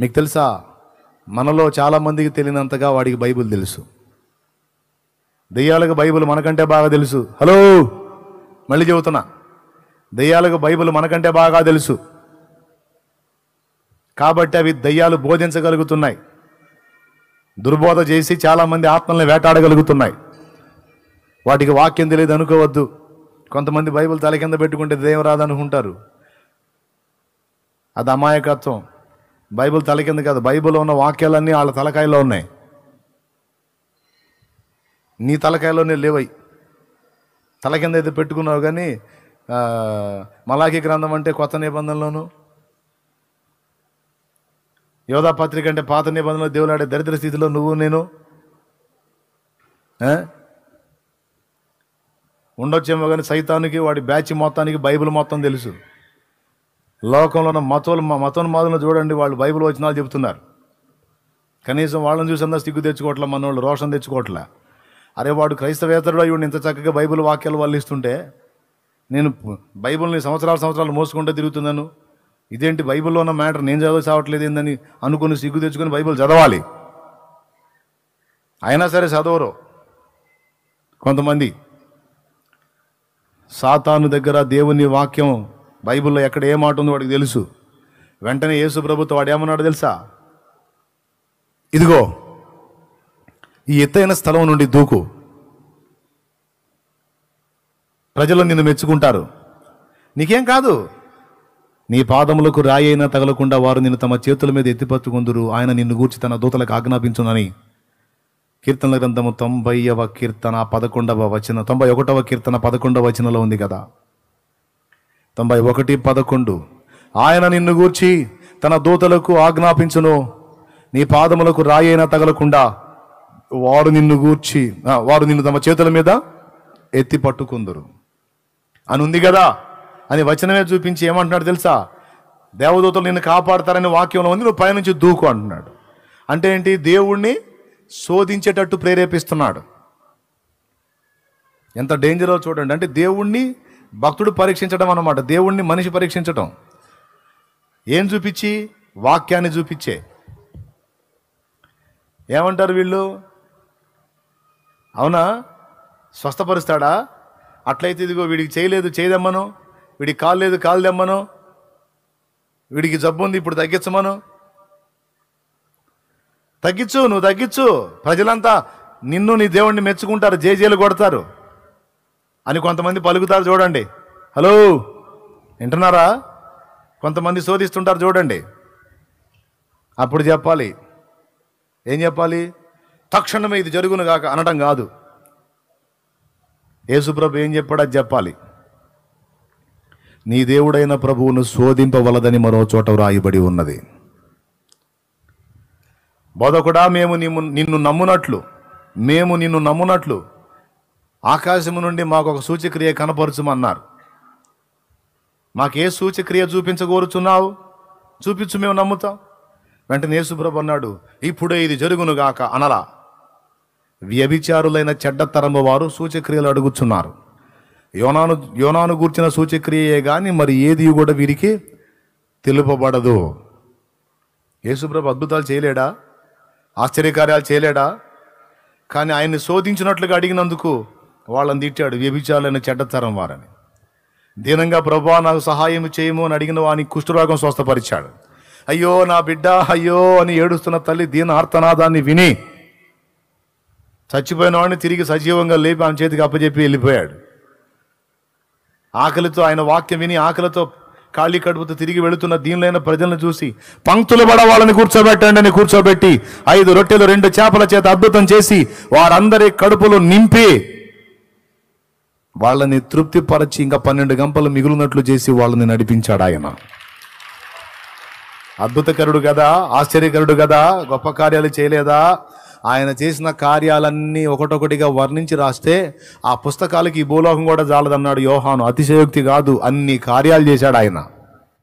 మీకు తెలుసా మనలో చాలామందికి తెలియనంతగా వాడికి బైబిల్ తెలుసు దెయ్యాలకు బైబుల్ మనకంటే బాగా తెలుసు హలో మళ్ళీ చెబుతున్నా దెయ్యాలకు బైబుల్ మనకంటే బాగా తెలుసు కాబట్టి అవి దయ్యాలు బోధించగలుగుతున్నాయి దుర్బోధ చేసి చాలామంది ఆత్మల్ని వేటాడగలుగుతున్నాయి వాటికి వాక్యం తెలియదు అనుకోవద్దు కొంతమంది బైబిల్ తల కింద పెట్టుకుంటే దయ్యం అది అమాయకత్వం బైబిల్ తల కింద కాదు బైబుల్లో ఉన్న వాక్యాలన్నీ వాళ్ళ తలకాయలో ఉన్నాయి నీ తలకాయలోనే లేవై తల కింద అయితే పెట్టుకున్నావు కానీ మలాఖీ గ్రంథం అంటే కొత్త నిబంధనలోను యోధా పత్రిక అంటే పాత నిబంధనలో ఆడే దరిద్ర స్థితిలో నువ్వు నేను ఉండొచ్చేమో కానీ సైతానికి వాడి బ్యాచ్ మొత్తానికి బైబిల్ మొత్తం తెలుసు లోకంలో ఉన్న మతోలు మతోన్మాదులను చూడండి వాళ్ళు బైబిల్ వచనాలు చెబుతున్నారు కనీసం వాళ్ళని చూసి అందరూ సిగ్గు తెచ్చుకోవట్లే వాళ్ళు రోషన్ తెచ్చుకోవట్లే అరే వాడు క్రైస్తవేతరుడు అయ్యుడు ఇంత చక్కగా బైబిల్ వాక్యాలు వాళ్ళు ఇస్తుంటే నేను బైబిల్ని సంవత్సరాల సంవత్సరాలు మోసుకుంటే తిరుగుతున్నాను ఇదేంటి బైబిల్లో ఉన్న మ్యాటర్ నేను చదివి చావట్లేదు ఏందని అనుకుని సిగ్గు తెచ్చుకొని బైబిల్ చదవాలి అయినా సరే చదవరు కొంతమంది సాతాను దగ్గర దేవుని వాక్యం బైబిల్లో ఎక్కడ ఏ మాట ఉందో వాడికి తెలుసు వెంటనే యేసు ప్రభుత్వం వాడు ఏమన్నాడు తెలుసా ఇదిగో ఈ ఎత్తైన స్థలం నుండి దూకు ప్రజలు నిన్ను మెచ్చుకుంటారు నీకేం కాదు నీ పాదములకు రాయి అయినా తగలకుండా వారు నిన్ను తమ చేతుల మీద ఎత్తిపత్తుకుందురు ఆయన నిన్ను గూర్చి తన దూతలకు ఆజ్ఞాపించునని కీర్తనల గ్రంథము తొంభైవ కీర్తన పదకొండవ వచన తొంభై ఒకటవ కీర్తన పదకొండవ వచనలో ఉంది కదా తొంభై ఒకటి పదకొండు ఆయన నిన్ను గూర్చి తన దూతలకు ఆజ్ఞాపించును నీ పాదములకు రాయైనా తగలకుండా వారు నిన్ను గూర్చి వారు నిన్ను తమ చేతుల మీద ఎత్తి పట్టుకుందరు అని ఉంది కదా అని వచనమే చూపించి ఏమంటున్నాడు తెలుసా దేవదూతలు నిన్ను కాపాడతారని వాక్యంలో ఉంది నువ్వు పైనుంచి దూకు అంటున్నాడు అంటే ఏంటి దేవుణ్ణి శోధించేటట్టు ప్రేరేపిస్తున్నాడు ఎంత డేంజరో చూడండి అంటే దేవుణ్ణి భక్తుడు పరీక్షించడం అన్నమాట దేవుణ్ణి మనిషి పరీక్షించడం ఏం చూపించి వాక్యాన్ని చూపించే ఏమంటారు వీళ్ళు అవునా స్వస్థపరుస్తాడా అట్లయితే ఇదిగో వీడికి చేయలేదు చేయదమ్మను వీడికి కాలు లేదు కాలు దెమ్మను వీడికి జబ్బు ఉంది ఇప్పుడు తగ్గించమను తగ్గించు నువ్వు తగ్గించు ప్రజలంతా నిన్ను నీ దేవుణ్ణి మెచ్చుకుంటారు జేజేలు కొడతారు అని కొంతమంది పలుకుతారు చూడండి హలో వింటున్నారా కొంతమంది శోధిస్తుంటారు చూడండి అప్పుడు చెప్పాలి ఏం చెప్పాలి తక్షణమే ఇది జరుగును కాక అనటం కాదు యేసుప్రభు ఏం అది చెప్పాలి నీ దేవుడైన ప్రభువును శోధింపవలదని మరో చోట వ్రాయిబడి ఉన్నది బోధకుడా మేము నిమ్ము నిన్ను నమ్మునట్లు మేము నిన్ను నమ్మునట్లు ఆకాశము నుండి మాకు ఒక సూచక్రియ కనపరచమన్నారు మాకే సూచక్రియ చూపించగోరుచున్నావు చూపించు మేము నమ్ముతాం వెంటనే యేసుప్రభు అన్నాడు ఇప్పుడే ఇది జరుగునుగాక అనలా వ్యభిచారులైన చెడ్డ తరము వారు సూచక్రియలు అడుగుచున్నారు యోనాను యోనాను గూర్చిన సూచక్రియే కానీ మరి ఏది కూడా వీరికి తెలుపబడదు యేసుప్రభు అద్భుతాలు చేయలేడా ఆశ్చర్యకార్యాలు చేయలేడా కానీ ఆయన్ని శోధించినట్లుగా అడిగినందుకు వాళ్ళని తిట్టాడు వ్యభిచారులైన చెడ్డతరం వారని దీనంగా ప్రభా నాకు సహాయం చేయము అని అడిగిన వాని కుష్ఠరోగం స్వస్థపరిచాడు అయ్యో నా బిడ్డ అయ్యో అని ఏడుస్తున్న తల్లి దీని ఆర్తనాదాన్ని విని చచ్చిపోయిన వాడిని తిరిగి సజీవంగా లేపి ఆమె చేతికి అప్పచెప్పి వెళ్ళిపోయాడు ఆకలితో ఆయన వాక్యం విని ఆకలితో ఖాళీ కడుపుతో తిరిగి వెళుతున్న దీనిలైన ప్రజలను చూసి పంక్తులు పడ వాళ్ళని కూర్చోబెట్టండి అని కూర్చోబెట్టి ఐదు రొట్టెలు రెండు చేపల చేత అద్భుతం చేసి వారందరి కడుపులు నింపి వాళ్ళని తృప్తిపరచి ఇంకా పన్నెండు గంపలు మిగులున్నట్లు చేసి వాళ్ళని నడిపించాడు ఆయన అద్భుతకరుడు కదా ఆశ్చర్యకరుడు కదా గొప్ప కార్యాలు చేయలేదా ఆయన చేసిన కార్యాలన్నీ ఒకటొకటిగా వర్ణించి రాస్తే ఆ పుస్తకాలకి ఈ భూలోకం కూడా జాలదన్నాడు యోహాను అతిశయోక్తి కాదు అన్ని కార్యాలు చేశాడు ఆయన